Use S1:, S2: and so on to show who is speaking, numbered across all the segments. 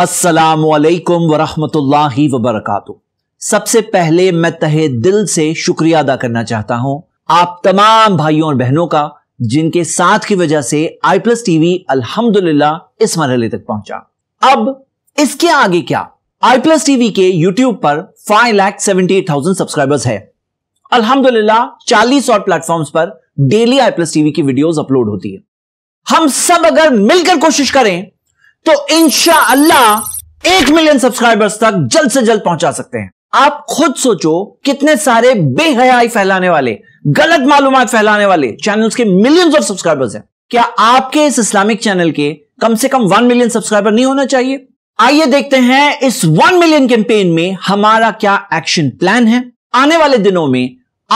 S1: असलकम वरहमतुल्लाह वबरकत सबसे पहले मैं तहे दिल से शुक्रिया अदा करना चाहता हूं आप तमाम भाइयों और बहनों का जिनके साथ की वजह से आई प्लस टीवी अल्हम्दुलिल्लाह इस मरहले तक पहुंचा अब इसके आगे क्या आई प्लस टीवी के यूट्यूब पर five lakh seventy eight thousand subscribers है अल्हम्दुलिल्लाह चालीस और प्लेटफॉर्म पर डेली आई प्लस टीवी की वीडियोज अपलोड होती है हम सब अगर मिलकर कोशिश करें तो इंशा अल्लाह एक मिलियन सब्सक्राइबर्स तक जल्द से जल्द पहुंचा सकते हैं आप खुद सोचो कितने सारे बेहयाई फैलाने वाले गलत मालूम फैलाने वाले चैनल्स के मिलियंस ऑफ सब्सक्राइबर्स हैं क्या आपके इस इस्लामिक चैनल के कम से कम वन मिलियन सब्सक्राइबर नहीं होना चाहिए आइए देखते हैं इस वन मिलियन कैंपेन में हमारा क्या एक्शन प्लान है आने वाले दिनों में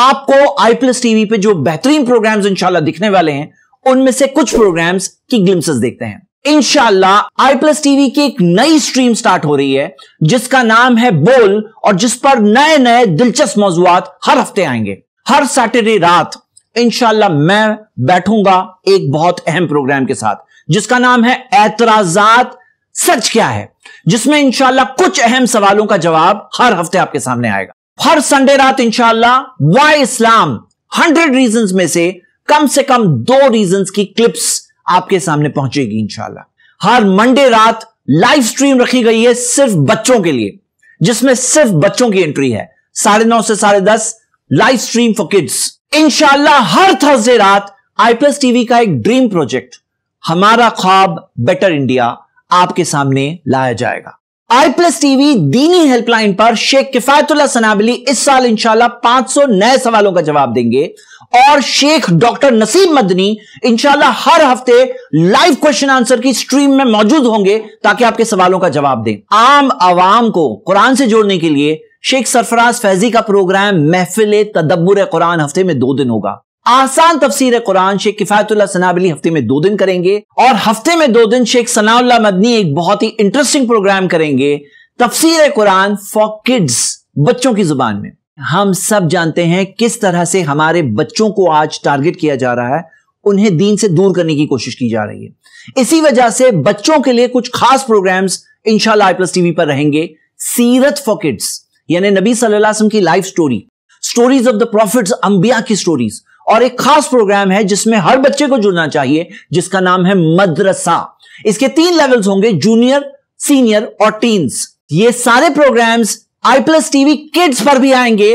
S1: आपको आई प्लस टीवी पे जो बेहतरीन प्रोग्राम्स इंशाल्लाह दिखने वाले हैं उनमें से कुछ प्रोग्राम्स की ग्लिम्सेस देखते हैं इंशाला आई प्लस टीवी की एक नई स्ट्रीम स्टार्ट हो रही है जिसका नाम है बोल और जिस पर नए नए दिलचस्प मौजूद हर हफ्ते आएंगे हर सैटरडे रात इंशाला मैं बैठूंगा एक बहुत अहम प्रोग्राम के साथ जिसका नाम है एतराजात सच क्या है जिसमें इंशाला कुछ अहम सवालों का जवाब हर हफ्ते आपके सामने आएगा हर संडे रात इंशाला वाई इस्लाम हंड्रेड रीजन में से कम से कम दो रीजन की क्लिप्स आपके सामने पहुंचेगी इंशाला हर मंडे रात लाइव स्ट्रीम रखी गई है सिर्फ बच्चों के लिए जिसमें सिर्फ बच्चों की एंट्री है साढ़े नौ से साढ़े दस लाइव स्ट्रीम फॉर किड्स इंशाला हर थर्सडे रात आईपीएस टीवी का एक ड्रीम प्रोजेक्ट हमारा ख्वाब बेटर इंडिया आपके सामने लाया जाएगा आई प्लस टीवी दीनी हेल्पलाइन पर शेख किफायतुल्ला सनाबली इस साल इंशाला 500 नए सवालों का जवाब देंगे और शेख डॉक्टर नसीम मदनी इंशाला हर हफ्ते लाइव क्वेश्चन आंसर की स्ट्रीम में मौजूद होंगे ताकि आपके सवालों का जवाब दें आम आवाम को कुरान से जोड़ने के लिए शेख सरफराज फैजी का प्रोग्राम महफिल तदब्बर कुरान हफ्ते में दो दिन होगा आसान तफसीर कुरान शेख किफायतुल्ला सनाबली हफ्ते में दो दिन करेंगे और हफ्ते में दो दिन शेख सनाउल्ला मदनी एक बहुत ही इंटरेस्टिंग प्रोग्राम करेंगे तफसीर कुरान फॉर किड्स बच्चों की जुबान में हम सब जानते हैं किस तरह से हमारे बच्चों को आज टारगेट किया जा रहा है उन्हें दीन से दूर करने की कोशिश की जा रही है इसी वजह से बच्चों के लिए कुछ खास प्रोग्राम्स इंशाल्लाह आई प्लस टीवी पर रहेंगे सीरत फॉर किड्स यानी नबी सल्लल्लाहु अलैहि वसल्लम की life story stories of the prophets अंबिया की स्टोरीज और एक खास प्रोग्राम है जिसमें हर बच्चे को जुड़ना चाहिए जिसका नाम है मदरसा इसके तीन लेवल्स होंगे जूनियर सीनियर और टीन्स ये सारे programmes I plus TV kids पर भी आएंगे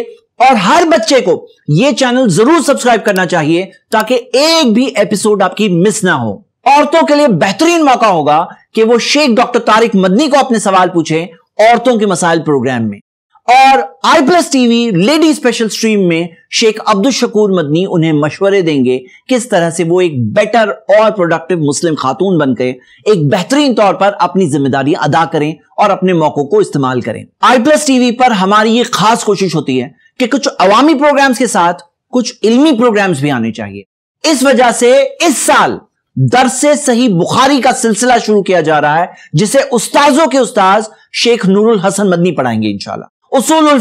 S1: और हर बच्चे को यह चैनल जरूर सब्सक्राइब करना चाहिए ताकि एक भी एपिसोड आपकी मिस ना हो औरतों के लिए बेहतरीन मौका होगा कि वो शेख डॉक्टर तारिक मदनी को अपने सवाल पूछें औरतों के मसाइल प्रोग्राम में और I plus TV lady special stream में शेख अब्दुल शकूर मदनी उन्हें मशवरे देंगे किस तरह से वो एक बेटर और प्रोडक्टिव मुस्लिम खातून बन गए एक बेहतरीन तौर पर अपनी जिम्मेदारी अदा करें और अपने मौकों को इस्तेमाल करें आई प्लस टीवी पर हमारी ये खास कोशिश होती है कि कुछ अवामी प्रोग्राम्स के साथ कुछ इल्मी प्रोग्राम्स भी आने चाहिए इस वजह से इस साल दर से सही बुखारी का सिलसिला शुरू किया जा रहा है जिसे उस्ताजों के उस्ताज शेख नूरुल हसन मदनी पढ़ाएंगे इंशाला उसूल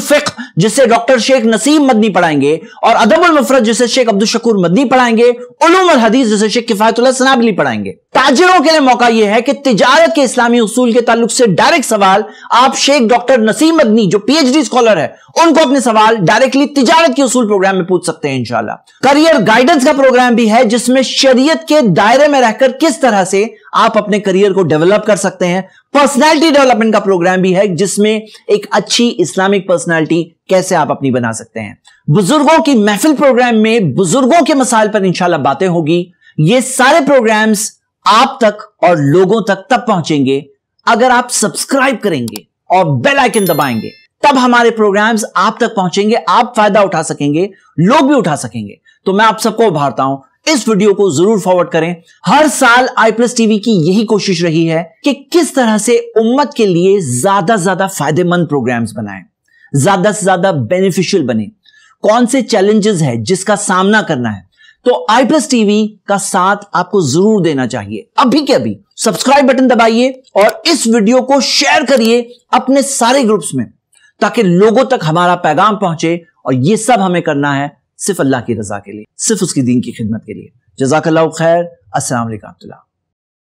S1: जिसे डॉक्टर शेख नसीम मदनी पढ़ाएंगे और अदबुल मुफरत जिसे शेख अब्दुल शकूर मदनी पढ़ाएंगे उलूम हदीस जिसे शेख किफायतुल्ला सनाबली पढ़ाएंगे ताजरों के लिए मौका यह है कि तिजारत के इस्लामी उसूल के ताल्लुक से डायरेक्ट सवाल आप शेख डॉक्टर नसीम मदनी जो पीएचडी स्कॉलर है उनको अपने सवाल डायरेक्टली तिजारत के उसूल प्रोग्राम में पूछ सकते हैं इंशाला करियर गाइडेंस का प्रोग्राम भी है जिसमें शरीयत के दायरे में रहकर किस तरह से आप अपने करियर को डेवलप कर सकते हैं पर्सनालिटी डेवलपमेंट का प्रोग्राम भी है जिसमें एक अच्छी इस्लामिक पर्सनालिटी कैसे आप अपनी बना सकते हैं बुजुर्गों की महफिल प्रोग्राम में बुजुर्गों के मसाइल पर इंशाला बातें होगी ये सारे प्रोग्राम्स आप तक और लोगों तक तब पहुंचेंगे अगर आप सब्सक्राइब करेंगे और बेल आइकन दबाएंगे तब हमारे प्रोग्राम्स आप तक पहुंचेंगे आप फायदा उठा सकेंगे लोग भी उठा सकेंगे तो मैं आप सबको उभारता हूं इस वीडियो को जरूर फॉरवर्ड करें हर साल आई प्लस टीवी की यही कोशिश रही है कि किस तरह से उम्मत के लिए ज्यादा ज्यादा फायदेमंद प्रोग्राम्स बनाएं ज्यादा से ज्यादा बेनिफिशियल बने कौन से चैलेंजेस है जिसका सामना करना है तो आई प्लस टीवी का साथ आपको जरूर देना चाहिए अभी के अभी सब्सक्राइब बटन दबाइए और इस वीडियो को शेयर करिए अपने सारे ग्रुप्स में ताकि लोगों तक हमारा पैगाम पहुंचे और ये सब हमें करना है सिर्फ अल्लाह की रजा के लिए सिर्फ उसकी दीन की खिदमत के लिए जजाक खैर असल